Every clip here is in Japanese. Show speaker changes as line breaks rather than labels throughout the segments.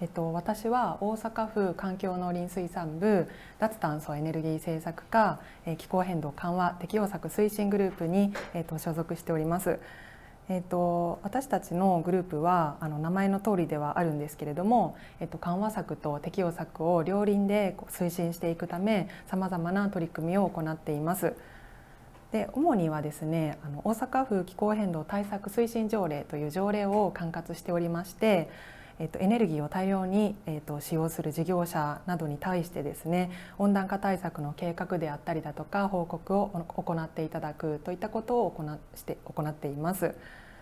えっと、私は大阪府環境農林水産部脱炭素エネルギー政策課、え気候変動緩和適応策推進グループに、えっと、所属しております。えっと、私たちのグループはあの名前の通りではあるんですけれども、えっと、緩和策と適用策を両輪で推進していくためさまざまな取り組みを行っています。で主にはですねあの大阪府気候変動対策推進条例という条例を管轄しておりましてえっと、エネルギーを大量に、えっと、使用する事業者などに対してですね温暖化対策の計画であったりだとか報告を行っていただくといったことを行して行っています。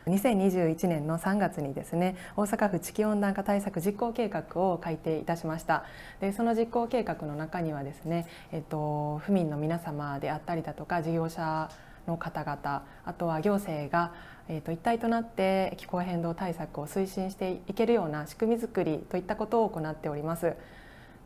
2021年の3月にですね大阪府地球温暖化対策実行計画を改定いたしましたでその実行計画の中にはですね、えっと、府民の皆様であったりだとか事業者の方々あとは行政がえー、と一体となって気候変動対策を推進していけるような仕組みづくりといったことを行っております。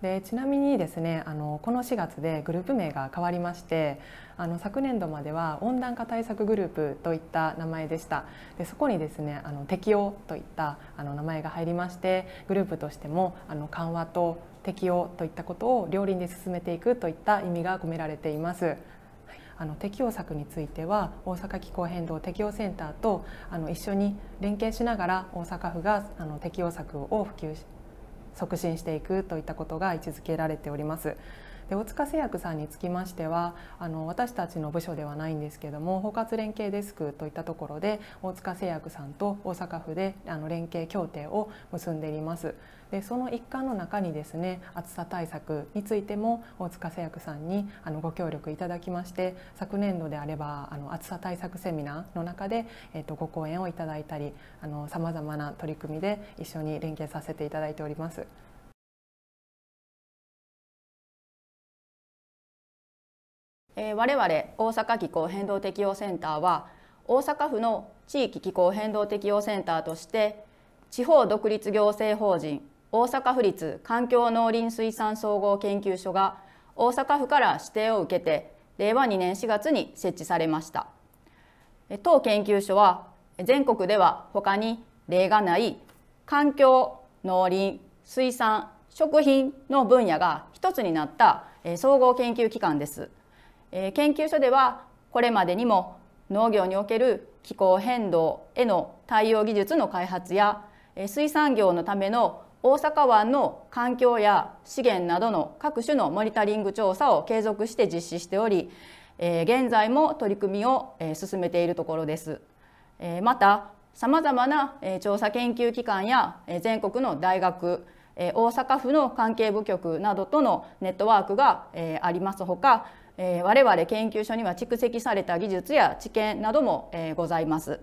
でちなみにですねあのこの4月でグループ名が変わりましてあの昨年度までは温暖化対策グループといった名前でしたでそこにですねあの適用といったあの名前が入りましてグループとしてもあの緩和と適用といったことを両輪で進めていくといった意味が込められています。あの適応策については大阪気候変動適応センターとあの一緒に連携しながら大阪府があの適応策を普及促進していくといったことが位置づけられております。で大塚製薬さんにつきましてはあの私たちの部署ではないんですけども包括連携デスクといったところで大塚製薬さんと大阪府であの連携協定を結んでいます。でその一環の中にですね暑さ対策についても大塚製薬さんにあのご協力いただきまして昨年度であればあの暑さ対策セミナーの中で、えー、とご講演をいただいたりさまざまな取り組みで一緒に連携させていただいております。
え我々大阪気候変動適応センターは大阪府の地域気候変動適応センターとして地方独立行政法人大阪府立環境農林水産総合研究所が大阪府から指定を受けて令和2年4月に設置されました当研究所は全国では他に例がない環境農林水産食品の分野が一つになった総合研究機関です。えー、研究所ではこれまでにも農業における気候変動への対応技術の開発や水産業のための大阪湾の環境や資源などの各種のモニタリング調査を継続して実施しており現在も取り組みを進めているところですまたさまざまな調査研究機関や全国の大学大阪府の関係部局などとのネットワークがありますほかえ我々研究所には蓄積された技術や知見なども、えございます。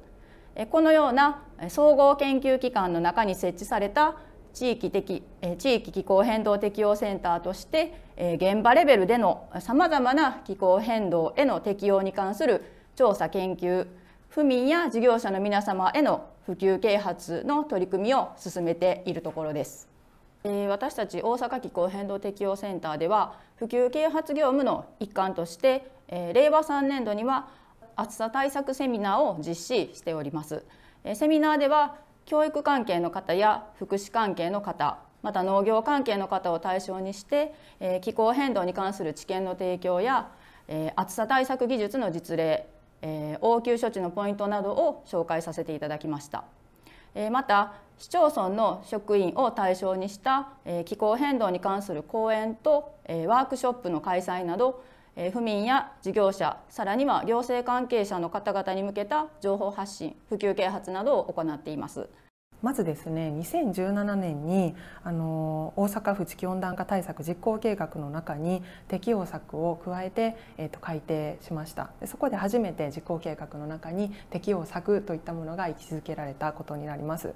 このような総合研究機関の中に設置された地域的地域気候変動適応センターとして現場レベルでのさまざまな気候変動への適応に関する調査研究府民や事業者の皆様への普及啓発の取り組みを進めているところです。私たち大阪気候変動適応センターでは普及啓発業務の一環として令和3年度には暑さ対策セミナーを実施しておりますセミナーでは教育関係の方や福祉関係の方また農業関係の方を対象にして気候変動に関する知見の提供や暑さ対策技術の実例応急処置のポイントなどを紹介させていただきました。また市町村の職員を対象にした気候変動に関する講演とワークショップの開催など府民や事業者さらには行政関係者の方々に向けた情報発信普及啓発などを行っています。
まずですね2017年にあの大阪府地球温暖化対策実行計画の中に適用策を加えて、えーと、改定しましたでそこで初めて実行計画の中に適用策といったものが位置づけられたことになります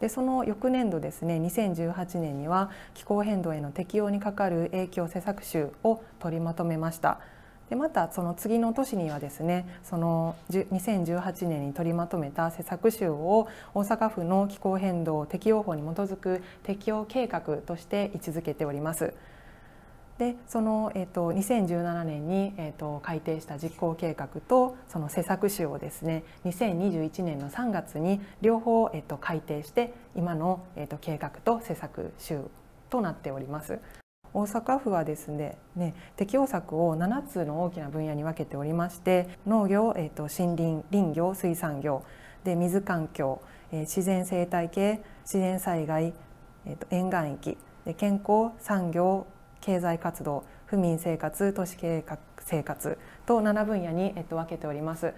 でその翌年度ですね2018年には気候変動への適用にかかる影響施策集を取りまとめました。でまたその次の年にはですねその2018年に取りまとめた施策集を大阪府の気候変動適用法に基づく適用計画として位置づけております。でその、えっと2017年に、えと改定した実行計画とその施策集をですね2021年の3月に両方、えと改定して今の、えと計画と施策集となっております。大阪府はですねね適応策を7つの大きな分野に分けておりまして農業、えーと、森林林業水産業で水環境、えー、自然生態系自然災害、えーと、沿岸域で健康産業経済活動府民生活都市計画生活と7分野に、えーと、と分けております。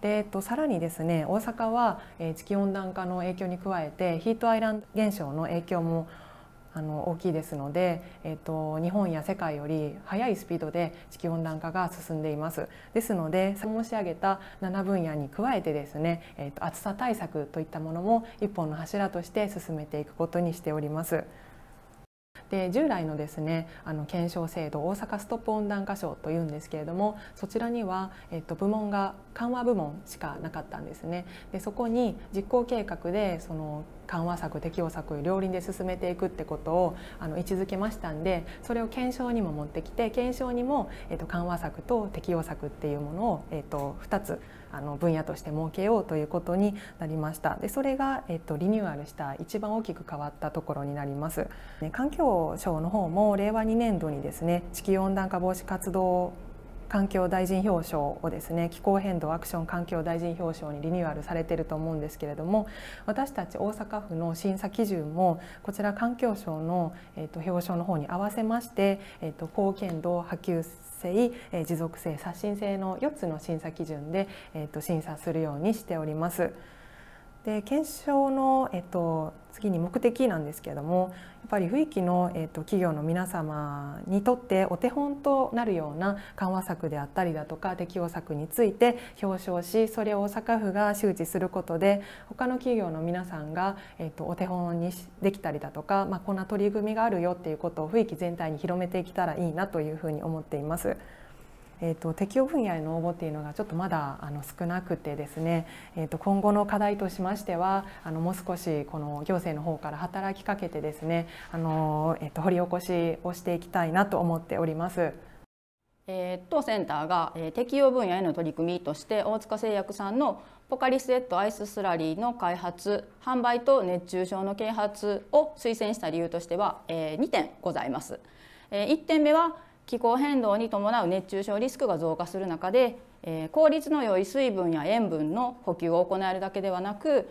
でえっと、さらにですね大阪は、えー、地球温暖化の影響に加えてヒートアイランド現象の影響もあの大きいですので、えっと、日本や世界より速いスピードで地球温暖化が進んでいますですので申し上げた7分野に加えてですね、えーと、と暑さ対策といったものも一本の柱として進めていくことにしております。で従来のですねあの検証制度大阪ストップ温暖化賞というんですけれどもそちらには、えっと、部門が緩和部門しかなかったんですね。でそこに実行計画でその緩和策適用策両輪で進めていくってことをあの位置づけましたんでそれを検証にも持ってきて検証にも、えっと、緩和策と適用策っていうものを、えっと、2つあの分野として設けようということになりましたでそれが、えっと、リニューアルした一番大きく変わったところになります、ね、環境省の方も令和2年度にですね地球温暖化防止活動環境大臣表彰をですね気候変動アクション環境大臣表彰にリニューアルされていると思うんですけれども私たち大阪府の審査基準もこちら環境省の、えー、と表彰の方に合わせまして、えー、と貢献度を波及性、え持続性刷新性の4つの審査基準で、えー、と審査するようにしております。で検証の、えっと、次に目的なんですけれどもやっぱり不気の、えっと、企業の皆様にとってお手本となるような緩和策であったりだとか適用策について表彰しそれを大阪府が周知することで他の企業の皆さんが、えっと、お手本にできたりだとか、まあ、こんな取り組みがあるよっていうことを不気全体に広めていけたらいいなというふうに思っています。えーと、適用分野への応募っていうのがちょっとまだあの少なくてですね、えーと、今後の課題としましてはあのもう少しこの行政の方から働きかけてですねあの、えーと、掘り起こしをしていきたいなと思っております。
えー、当センターが、えー、適用分野への取り組みとして大塚製薬さんのポカリスエットアイススラリーの開発販売と熱中症の啓発を推薦した理由としては、えー、2点ございます。1点目は気候変動に伴う熱中症リスクが増加する中で、えー、効率の良い水分や塩分の補給を行えるだけではなく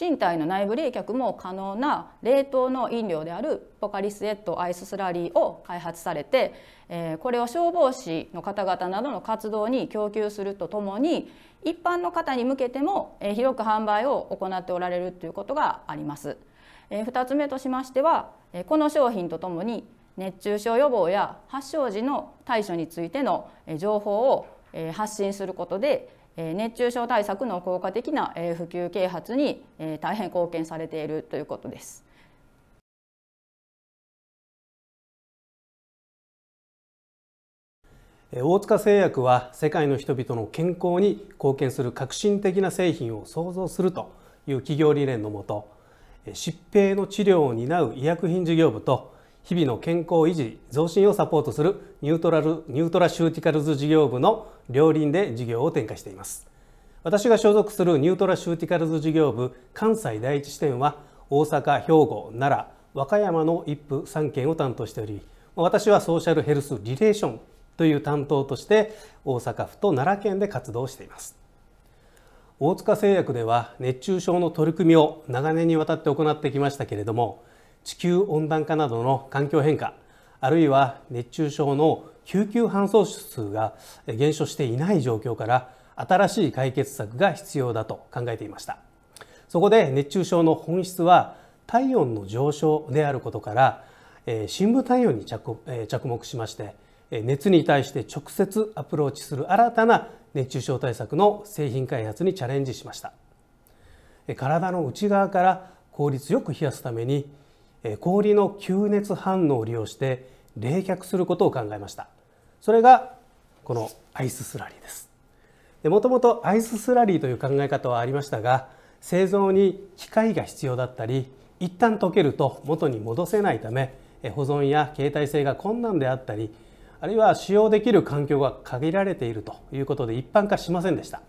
身体の内部冷却も可能な冷凍の飲料であるポカリスエットアイススラリーを開発されて、えー、これを消防士の方々などの活動に供給するとともに一般の方に向けても、えー、広く販売を行っておられるということがあります。えー、2つ目としましては、えー、この商品とともに熱中症予防や発症時の対処についての情報を発信することで熱中症対策の効果的な普及啓発に大変貢献されているということです。
大塚製薬は世界の人々の健康に貢献する革新的な製品を創造するという企業理念のもと疾病の治療を担う医薬品事業部と日々の健康維持増進をサポートするニュートラルニュートラシューティカルズ事業部の両輪で事業を展開しています私が所属するニュートラシューティカルズ事業部関西第一支店は大阪兵庫奈良和歌山の1府3県を担当しており私はソーシャルヘルスリレーションという担当として大阪府と奈良県で活動しています大塚製薬では熱中症の取り組みを長年にわたって行ってきましたけれども地球温暖化などの環境変化あるいは熱中症の救急搬送数が減少していない状況から新しい解決策が必要だと考えていましたそこで熱中症の本質は体温の上昇であることから深部体温に着目しまして熱に対して直接アプローチする新たな熱中症対策の製品開発にチャレンジしました体の内側から効率よく冷やすために氷の吸熱反応を利用して冷却することを考えましたそれがこのアイススラリーですもともとアイススラリーという考え方はありましたが製造に機械が必要だったり一旦溶けると元に戻せないため保存や携帯性が困難であったりあるいは使用できる環境が限られているということで一般化しませんでした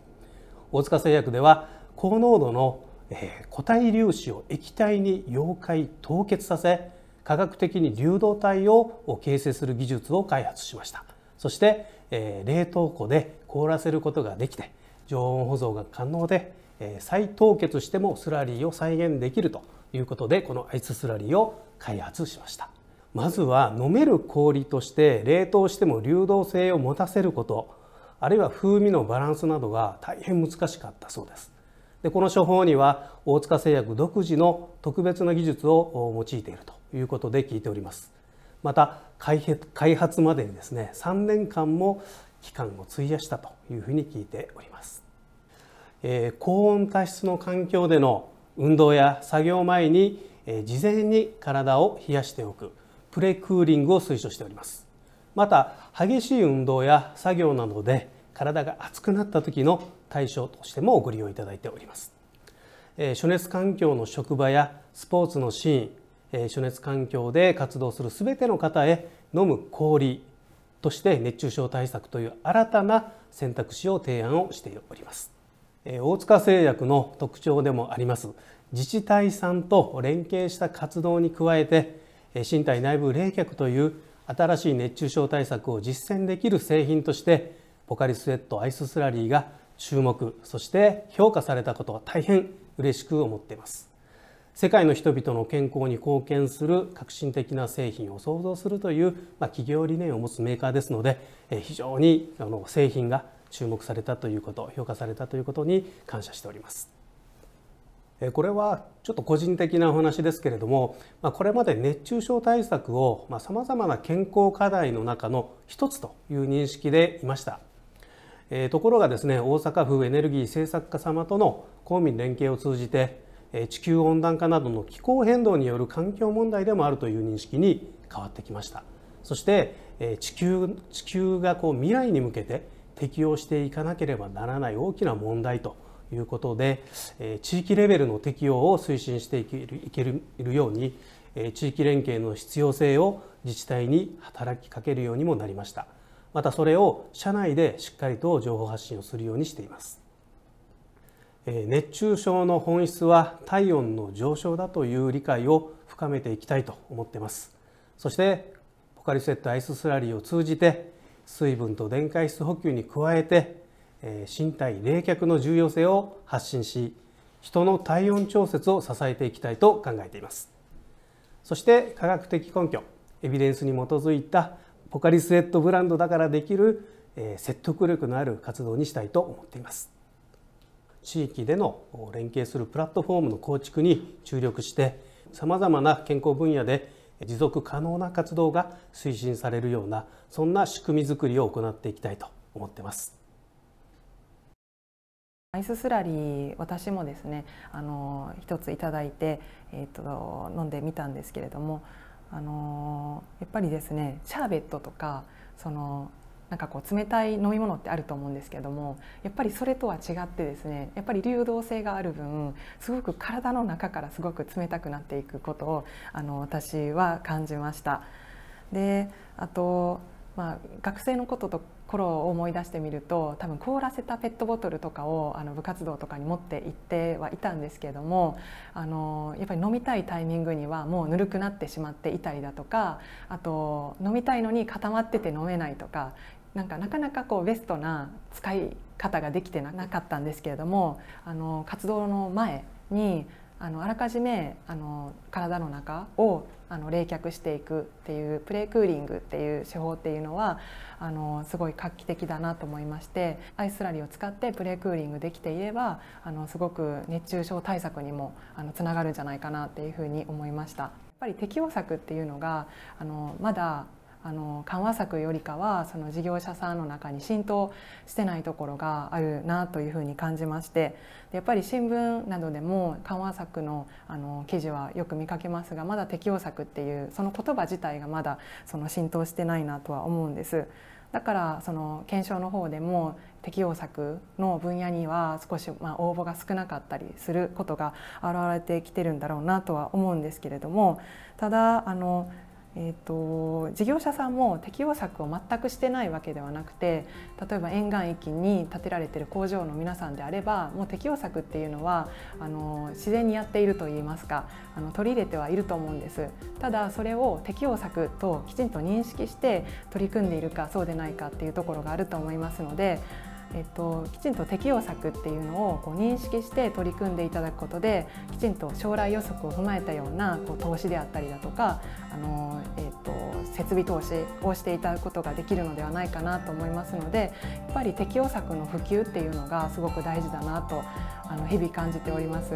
大塚製薬では高濃度のえー、固体粒子を液体に溶解凍結させ科学的に流動体を形成する技術を開発しましたそして、えー、冷凍庫で凍らせることができて常温保存が可能で、えー、再凍結してもスラリーを再現できるということでこのアイススラリーを開発しましたまずは飲める氷として冷凍しても流動性を持たせることあるいは風味のバランスなどが大変難しかったそうですでこの処方には大塚製薬独自の特別な技術を用いているということで聞いておりますまた開発までにですね3年間も期間を費やしたというふうに聞いております、えー、高温多湿の環境での運動や作業前に、えー、事前に体を冷やしておくプレクーリングを推奨しておりますまた激しい運動や作業などで体が熱くなった時の対象としてもご利用いただいております、え暑熱環境の職場やスポーツのシーン、え暑熱環境で活動する全ての方へ飲む氷として熱中症対策という新たな選択肢を提案をしております、え大塚製薬の特徴でもあります自治体さんと連携した活動に加えて身体内部冷却という新しい熱中症対策を実践できる製品としてポカリスエットアイススラリーが注目そして評価されたことは大変嬉しく思っています世界の人々の健康に貢献する革新的な製品を創造するという、まあ、企業理念を持つメーカーですので非常にあの製品が注目されたということ評価されたということに感謝しておりますこれはちょっと個人的なお話ですけれどもこれまで熱中症対策をさまざまな健康課題の中の一つという認識でいましたえー、ところがですね大阪府エネルギー政策課様との公民連携を通じて、えー、地球温暖化などの気候変動による環境問題でもあるという認識に変わってきましたそして、えー、地球地球がこう未来に向けて適応していかなければならない大きな問題ということで、え地域レベルの適用を推進していけるいけるように、え地域連携の必要性を自治体に働きかけるようにもなりました。またそれを社内でしっかりと情報発信をするようにしています熱中症の本質は体温の上昇だという理解を深めていきたいと思っていますそしてポカリスエットアイススラリーを通じて水分と電解質補給に加えて身体冷却の重要性を発信し人の体温調節を支えていきたいと考えていますそして科学的根拠エビデンスに基づいたポカリスエットブランドだからできる、え説得力のある活動にしたいと思っています地域での連携するプラットフォームの構築に注力してさまざまな健康分野で持続可能な活動が推進されるようなそんな仕組みづくりを行っていきたいと思ってます
アイススラリー私もですねあの一つ頂いて、えーと飲んでみたんですけれどもあのー、やっぱりですねシャーベットとかそのなんかこう冷たい飲み物ってあると思うんですけどもやっぱりそれとは違ってですねやっぱり流動性がある分すごく体の中からすごく冷たくなっていくことをあの私は感じました。であと、まあ、学生のことと頃を思い出してみると多分凍らせたペットボトルとかをあの部活動とかに持って行ってはいたんですけれどもあのやっぱり飲みたいタイミングにはもうぬるくなってしまっていたりだとかあと飲みたいのに固まってて飲めないとかなんかなかなかこうベストな使い方ができてなかったんですけれどもあの活動の前にあのあらかじめあの体の中をあの冷却していくっていうプレークーリングっていう手法っていうのはあのすごい画期的だなと思いましてアイスラリーを使ってプレークーリングできていればあのすごく熱中症対策にもあのつながるんじゃないかなっていうふうに思いました。やっぱり適応策っていうのがあのまだあの緩和策よりかはその事業者さんの中に浸透してないところがあるなというふうに感じましてやっぱり新聞などでも緩和策のあの記事はよく見かけますがまだ適用策っていうその言葉自体がまだその浸透してないなとは思うんです。だからその検証の方でも適用策の分野には少しまあ応募が少なかったりすることが現れてきてるんだろうなとは思うんですけれどもただあのえーと、事業者さんも適用策を全くしてないわけではなくて例えば沿岸域に建てられてる工場の皆さんであればもう適用策っていうのはあの自然にやっているといいますかあの取り入れてはいると思うんですただそれを適用策ときちんと認識して取り組んでいるかそうでないかっていうところがあると思いますのでえっと、きちんと適用策っていうのをこう認識して取り組んでいただくことできちんと将来予測を踏まえたようなこう投資であったりだとかあの、えっと、設備投資をしていただくことができるのではないかなと思いますのでやっぱり適用策の普及っていうのがすごく大事だなとあの日々感じております。